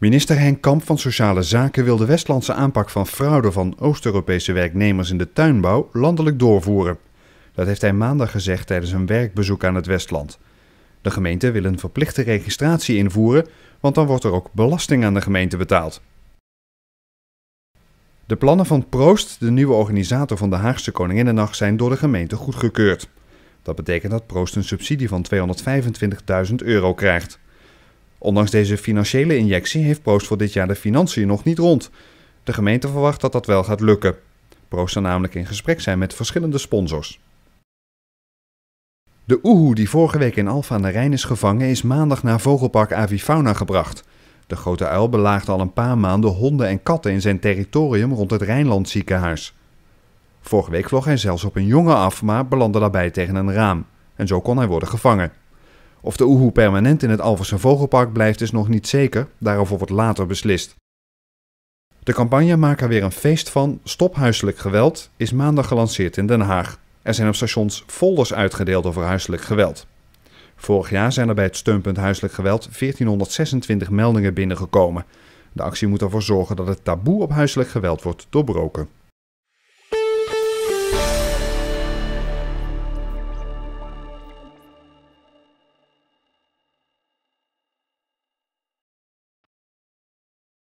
Minister Henk Kamp van Sociale Zaken wil de Westlandse aanpak van fraude van Oost-Europese werknemers in de tuinbouw landelijk doorvoeren. Dat heeft hij maandag gezegd tijdens een werkbezoek aan het Westland. De gemeente wil een verplichte registratie invoeren, want dan wordt er ook belasting aan de gemeente betaald. De plannen van Proost, de nieuwe organisator van de Haagse Koninginnennacht, zijn door de gemeente goedgekeurd. Dat betekent dat Proost een subsidie van 225.000 euro krijgt. Ondanks deze financiële injectie heeft Proost voor dit jaar de financiën nog niet rond. De gemeente verwacht dat dat wel gaat lukken. Proost zal namelijk in gesprek zijn met verschillende sponsors. De oehoe die vorige week in Alfa aan de Rijn is gevangen is maandag naar vogelpark Avifauna gebracht. De grote uil belaagde al een paar maanden honden en katten in zijn territorium rond het Rijnlandziekenhuis. ziekenhuis. Vorige week vloog hij zelfs op een jongen af, maar belandde daarbij tegen een raam. En zo kon hij worden gevangen. Of de oehoe permanent in het Alversen Vogelpark blijft is nog niet zeker, daarover wordt later beslist. De campagne Maak er weer een feest van, stop huiselijk geweld is maandag gelanceerd in Den Haag. Er zijn op stations folders uitgedeeld over huiselijk geweld. Vorig jaar zijn er bij het steunpunt huiselijk geweld 1426 meldingen binnengekomen. De actie moet ervoor zorgen dat het taboe op huiselijk geweld wordt doorbroken.